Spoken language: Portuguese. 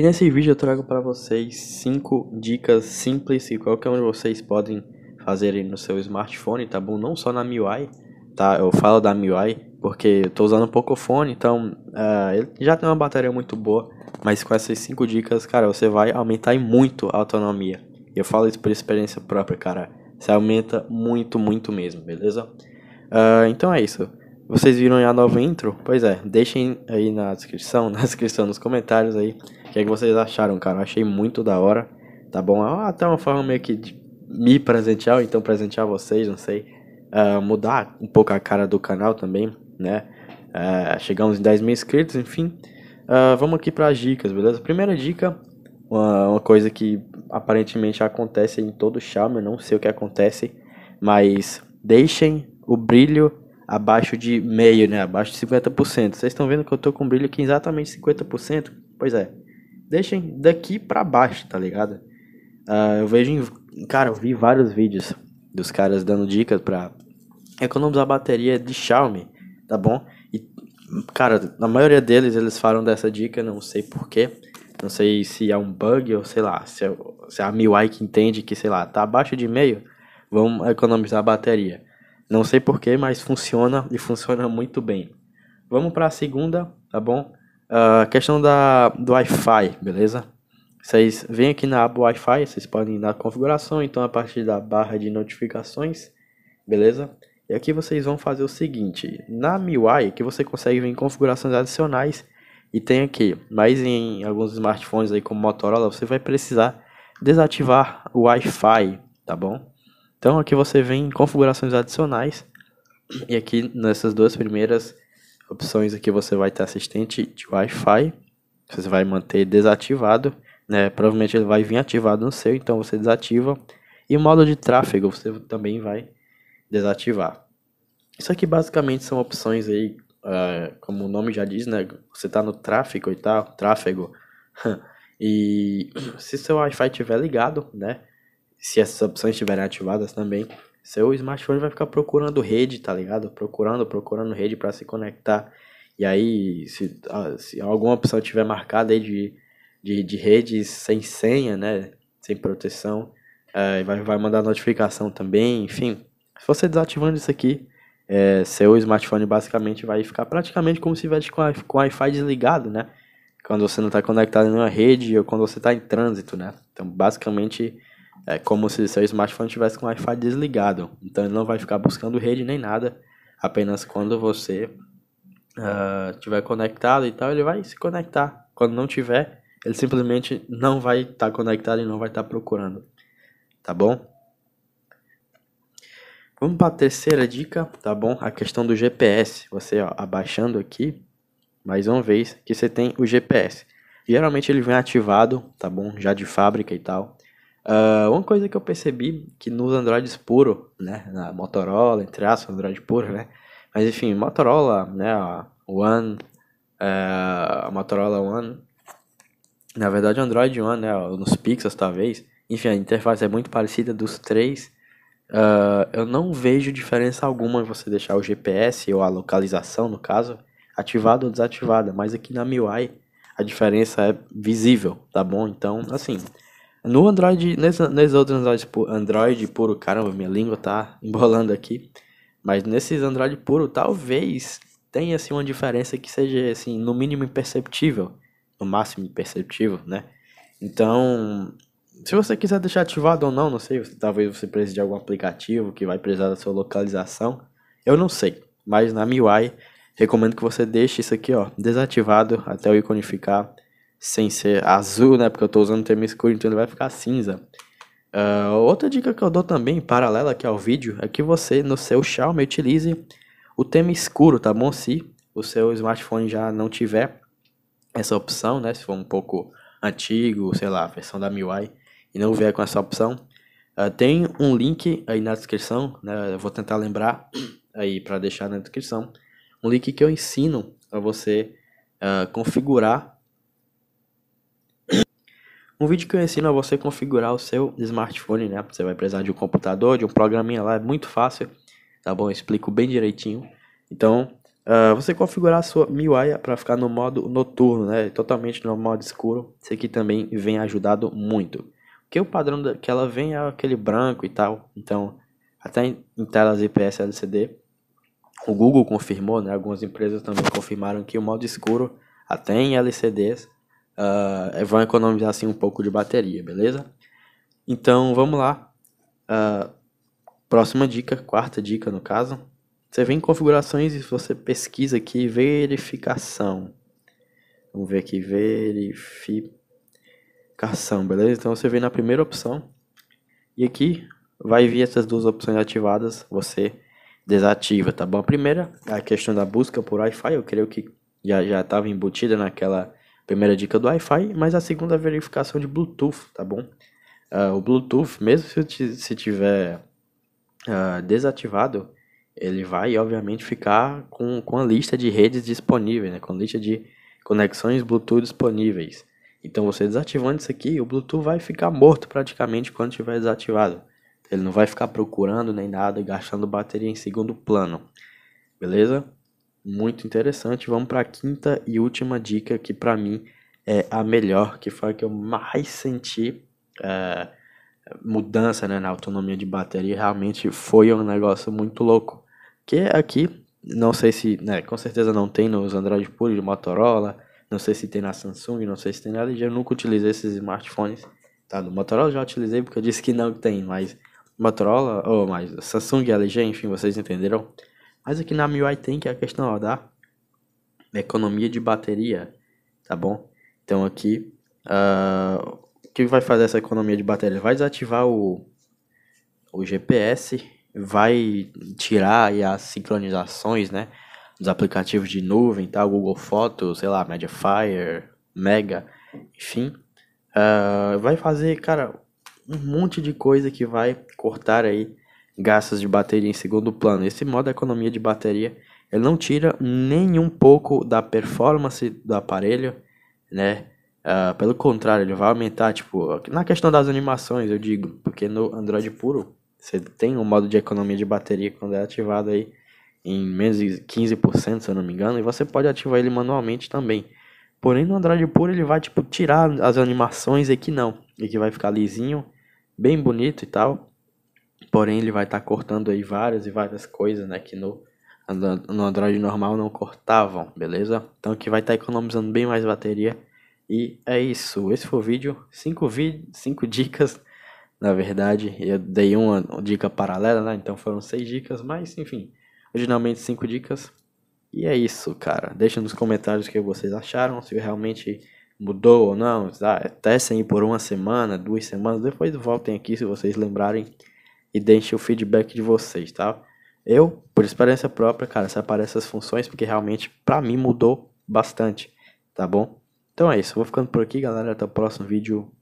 E nesse vídeo eu trago para vocês 5 dicas simples que qualquer um de vocês podem fazer no seu smartphone, tá bom? Não só na MIUI, tá? Eu falo da MIUI porque eu tô usando o fone então uh, ele já tem uma bateria muito boa, mas com essas 5 dicas, cara, você vai aumentar muito a autonomia. Eu falo isso por experiência própria, cara. Você aumenta muito, muito mesmo, beleza? Uh, então é isso. Vocês viram a nova intro? Pois é, deixem aí na descrição, na descrição, nos comentários aí, o que, é que vocês acharam, cara. Eu achei muito da hora, tá bom? É até uma forma meio que de me presentear, então presentear vocês, não sei. Uh, mudar um pouco a cara do canal também, né? Uh, chegamos em 10 mil inscritos, enfim. Uh, vamos aqui para as dicas, beleza? Primeira dica, uma, uma, coisa que aparentemente acontece em todo Xiaomi, não sei o que acontece, mas deixem o brilho abaixo de meio, né? Abaixo de 50%. Vocês estão vendo que eu tô com brilho aqui exatamente 50%? Pois é. Deixem daqui para baixo, tá ligado? Uh, eu vejo, cara, eu vi vários vídeos dos caras dando dicas para economizar bateria de Xiaomi, tá bom? E, cara, na maioria deles eles falam dessa dica, não sei porquê. Não sei se é um bug ou sei lá, se é, se é a MIUI que entende que, sei lá, tá abaixo de meio, vamos economizar bateria. Não sei porquê, mas funciona e funciona muito bem. Vamos para a segunda, tá bom? Uh, questão da, do Wi-Fi, beleza? Vocês vêm aqui na aba Wi-Fi, vocês podem ir na configuração, então a partir da barra de notificações, beleza? E aqui vocês vão fazer o seguinte, na MIUI que você consegue ver em configurações adicionais e tem aqui, mas em alguns smartphones aí como Motorola, você vai precisar desativar o Wi-Fi, tá bom? Então aqui você vem em configurações adicionais e aqui nessas duas primeiras opções aqui você vai ter assistente de Wi-Fi, você vai manter desativado, né? Provavelmente ele vai vir ativado no seu, então você desativa. E o modo de tráfego você também vai desativar. Isso aqui basicamente são opções aí, uh, como o nome já diz, né? Você está no tráfego e tal, tráfego. e se seu Wi-Fi estiver ligado, né? se essas opções estiverem ativadas também, seu smartphone vai ficar procurando rede, tá ligado? Procurando, procurando rede para se conectar. E aí, se, se alguma opção tiver marcada aí de, de, de redes sem senha, né? Sem proteção, é, vai, vai mandar notificação também, enfim. Se você desativando isso aqui, é, seu smartphone basicamente vai ficar praticamente como se tivesse com, com o Wi-Fi desligado, né? Quando você não está conectado em nenhuma rede ou quando você está em trânsito, né? Então, basicamente, é como se seu smartphone tivesse com o Wi-Fi desligado. Então ele não vai ficar buscando rede nem nada. Apenas quando você uh, tiver conectado e tal, ele vai se conectar. Quando não tiver, ele simplesmente não vai estar tá conectado e não vai estar tá procurando. Tá bom? Vamos para a terceira dica, tá bom? A questão do GPS. Você ó, abaixando aqui, mais uma vez, que você tem o GPS. Geralmente ele vem ativado, tá bom? Já de fábrica e tal. Uh, uma coisa que eu percebi que nos Androids puro, né, na Motorola, entre aspas, Android puro, né, mas enfim, Motorola, né, a One, uh, a Motorola One, na verdade Android One, né, nos Pixels talvez, enfim, a interface é muito parecida dos três, uh, eu não vejo diferença alguma em você deixar o GPS, ou a localização no caso, ativada ou desativada, mas aqui na MIUI a diferença é visível, tá bom? Então, assim... No Android, nesses outros Android, tipo, Android puro, caramba, minha língua tá embolando aqui. Mas nesses Android puro, talvez tenha assim, uma diferença que seja assim, no mínimo imperceptível, no máximo imperceptível, né? Então, se você quiser deixar ativado ou não, não sei, talvez você precise de algum aplicativo que vai precisar da sua localização. Eu não sei, mas na MIUI recomendo que você deixe isso aqui, ó, desativado até o ícone ficar sem ser azul, né? Porque eu estou usando tema escuro, então ele vai ficar cinza. Uh, outra dica que eu dou também, paralela aqui ao vídeo, é que você no seu Xiaomi utilize o tema escuro, tá bom? Se o seu smartphone já não tiver essa opção, né? Se for um pouco antigo, sei lá, versão da MIUI, e não vier com essa opção, uh, tem um link aí na descrição, né? Eu vou tentar lembrar aí para deixar na descrição, um link que eu ensino a você uh, configurar um vídeo que eu ensino a você configurar o seu smartphone, né? Você vai precisar de um computador, de um programinha lá, é muito fácil, tá bom? Eu explico bem direitinho. Então, uh, você configurar a sua MIUI para ficar no modo noturno, né? Totalmente no modo escuro. Isso aqui também vem ajudado muito. Porque o padrão que ela vem é aquele branco e tal. Então, até em telas IPS LCD, o Google confirmou, né? Algumas empresas também confirmaram que o modo escuro, até em LCDs, uh, vão economizar assim um pouco de bateria, beleza? Então vamos lá. Uh, próxima dica, quarta dica no caso. Você vem em configurações e você pesquisa aqui verificação. Vamos ver aqui verificação, beleza? Então você vem na primeira opção e aqui vai vir essas duas opções ativadas, você desativa, tá bom? A primeira é a questão da busca por Wi-Fi, eu creio que já já estava embutida naquela Primeira dica do Wi-Fi, mas a segunda é verificação de Bluetooth, tá bom? Uh, o Bluetooth, mesmo se, se tiver uh, desativado, ele vai obviamente ficar com, com a lista de redes disponíveis, né? com a lista de conexões Bluetooth disponíveis. Então você desativando isso aqui, o Bluetooth vai ficar morto praticamente quando estiver desativado. Ele não vai ficar procurando nem nada, gastando bateria em segundo plano. Beleza? muito interessante. Vamos para a quinta e última dica, que para mim é a melhor, que foi a que eu mais senti é, mudança né, na autonomia de bateria. Realmente foi um negócio muito louco. Que é aqui, não sei se, né, com certeza não tem nos Android Puro de Motorola, não sei se tem na Samsung, não sei se tem na LG. Eu nunca utilizei esses smartphones. Tá, no Motorola já utilizei porque eu disse que não tem, mas Motorola, ou mais Samsung, LG, enfim, vocês entenderam. Mas aqui na MIUI tem que é a questão ó, da economia de bateria, tá bom? Então aqui, uh, o que vai fazer essa economia de bateria? Vai desativar o, o GPS, vai tirar as sincronizações, né? Dos aplicativos de nuvem, tá? Google Fotos, sei lá, Mediafire, Mega, enfim. Uh, vai fazer, cara, um monte de coisa que vai cortar aí gastos de bateria em segundo plano. Esse modo de é economia de bateria, ele não tira nem um pouco da performance do aparelho, né? Uh, pelo contrário, ele vai aumentar, tipo, na questão das animações, eu digo, porque no Android puro, você tem um modo de economia de bateria quando é ativado aí em menos de 15%, se eu não me engano, e você pode ativar ele manualmente também. Porém, no Android puro, ele vai, tipo, tirar as animações aqui não, e que vai ficar lisinho, bem bonito e tal, Porém, ele vai estar tá cortando aí várias e várias coisas, né? Que no, no Android normal não cortavam, beleza? Então aqui vai estar tá economizando bem mais bateria. E é isso. Esse foi o vídeo. 5 vi cinco dicas. Na verdade, eu dei uma dica paralela, né? Então foram 6 dicas, mas enfim. Originalmente 5 dicas. E é isso, cara. Deixa nos comentários o que vocês acharam. Se realmente mudou ou não. Testem tá? por uma semana, duas semanas. Depois voltem aqui se vocês lembrarem e deixe o feedback de vocês, tá? Eu, por experiência própria, cara, separei essas funções porque realmente para mim mudou bastante, tá bom? Então é isso, vou ficando por aqui, galera, até o próximo vídeo.